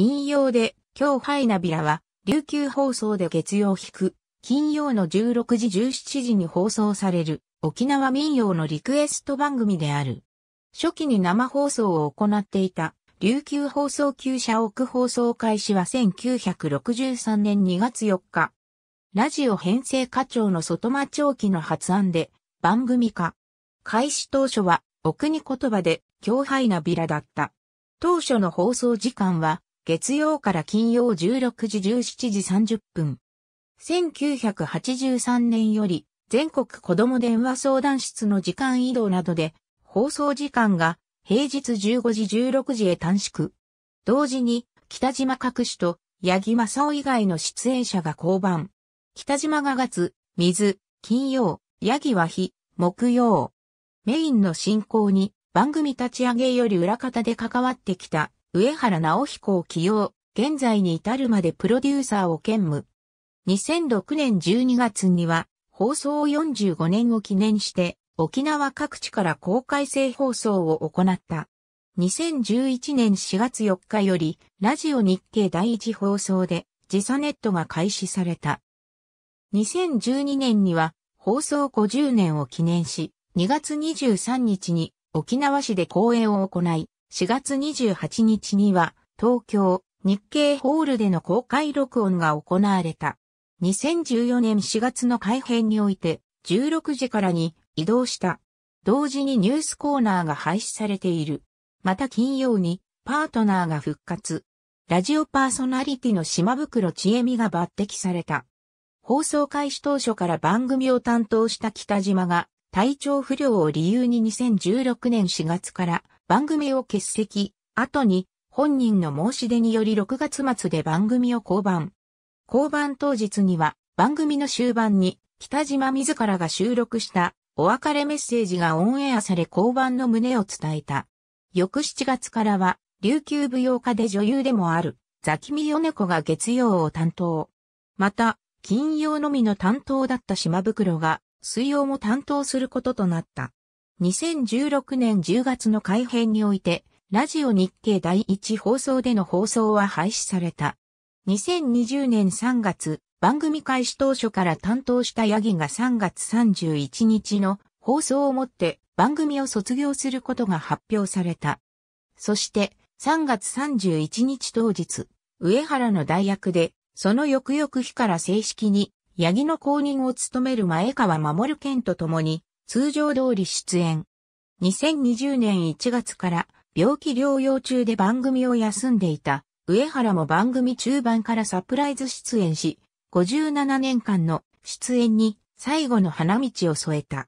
民謡で、今日ハイナビラは、琉球放送で月曜引く、金曜の16時17時に放送される、沖縄民謡のリクエスト番組である。初期に生放送を行っていた、琉球放送旧社屋放送開始は1963年2月4日。ラジオ編成課長の外間長期の発案で、番組化。開始当初は、お国言葉で、強イなビラだった。当初の放送時間は、月曜から金曜16時17時30分。1983年より全国子ども電話相談室の時間移動などで放送時間が平日15時16時へ短縮。同時に北島各種と八木正夫以外の出演者が降板。北島が月、水、金曜、八木は日、木曜。メインの進行に番組立ち上げより裏方で関わってきた上原直彦を起用、現在に至るまでプロデューサーを兼務。2006年12月には、放送45年を記念して、沖縄各地から公開制放送を行った。2011年4月4日より、ラジオ日経第一放送で、時差ネットが開始された。2012年には、放送50年を記念し、2月23日に沖縄市で公演を行い、4月28日には東京日経ホールでの公開録音が行われた。2014年4月の改編において16時からに移動した。同時にニュースコーナーが廃止されている。また金曜にパートナーが復活。ラジオパーソナリティの島袋千恵美が抜擢された。放送開始当初から番組を担当した北島が体調不良を理由に2016年4月から番組を欠席、後に本人の申し出により6月末で番組を降板。降板当日には番組の終盤に北島自らが収録したお別れメッセージがオンエアされ降板の旨を伝えた。翌7月からは琉球舞踊家で女優でもあるザキミヨネコが月曜を担当。また、金曜のみの担当だった島袋が水曜も担当することとなった。2016年10月の改編において、ラジオ日経第一放送での放送は廃止された。2020年3月、番組開始当初から担当したヤギが3月31日の放送をもって番組を卒業することが発表された。そして3月31日当日、上原の代役で、その翌々日から正式に、ヤギの公認を務める前川守健と共に、通常通り出演。2020年1月から病気療養中で番組を休んでいた上原も番組中盤からサプライズ出演し、57年間の出演に最後の花道を添えた。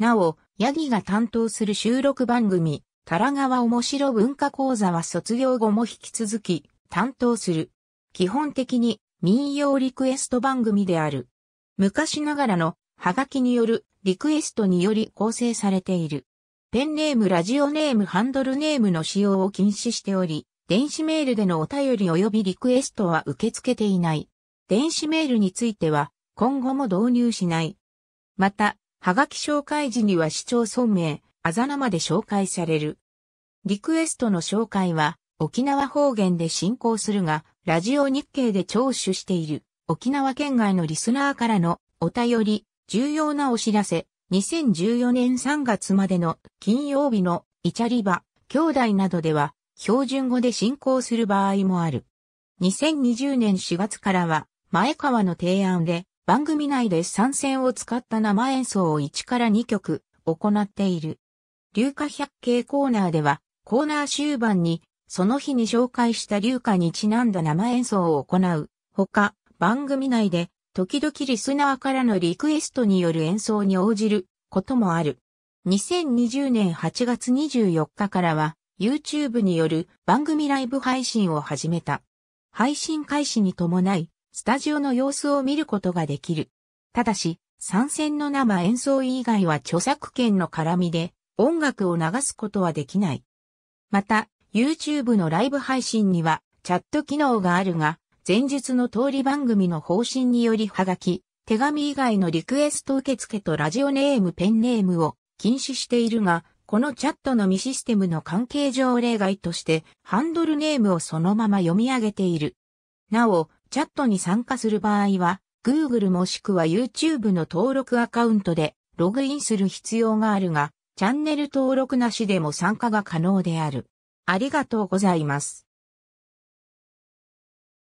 なお、ヤギが担当する収録番組、タラも面白文化講座は卒業後も引き続き担当する。基本的に民謡リクエスト番組である。昔ながらのハガキによるリクエストにより構成されている。ペンネーム、ラジオネーム、ハンドルネームの使用を禁止しており、電子メールでのお便り及びリクエストは受け付けていない。電子メールについては、今後も導入しない。また、はがき紹介時には市町村名、あざなまで紹介される。リクエストの紹介は、沖縄方言で進行するが、ラジオ日経で聴取している、沖縄県外のリスナーからのお便り、重要なお知らせ、2014年3月までの金曜日のイチャリバ、兄弟などでは標準語で進行する場合もある。2020年4月からは前川の提案で番組内で参戦を使った生演奏を1から2曲行っている。流化百景コーナーではコーナー終盤にその日に紹介した流化にちなんだ生演奏を行う。ほか、番組内で時々リスナーからのリクエストによる演奏に応じることもある。2020年8月24日からは YouTube による番組ライブ配信を始めた。配信開始に伴い、スタジオの様子を見ることができる。ただし、参戦の生演奏以外は著作権の絡みで音楽を流すことはできない。また、YouTube のライブ配信にはチャット機能があるが、前述の通り番組の方針によりはがき、手紙以外のリクエスト受付とラジオネームペンネームを禁止しているが、このチャットの未システムの関係上例外として、ハンドルネームをそのまま読み上げている。なお、チャットに参加する場合は、Google もしくは YouTube の登録アカウントでログインする必要があるが、チャンネル登録なしでも参加が可能である。ありがとうございます。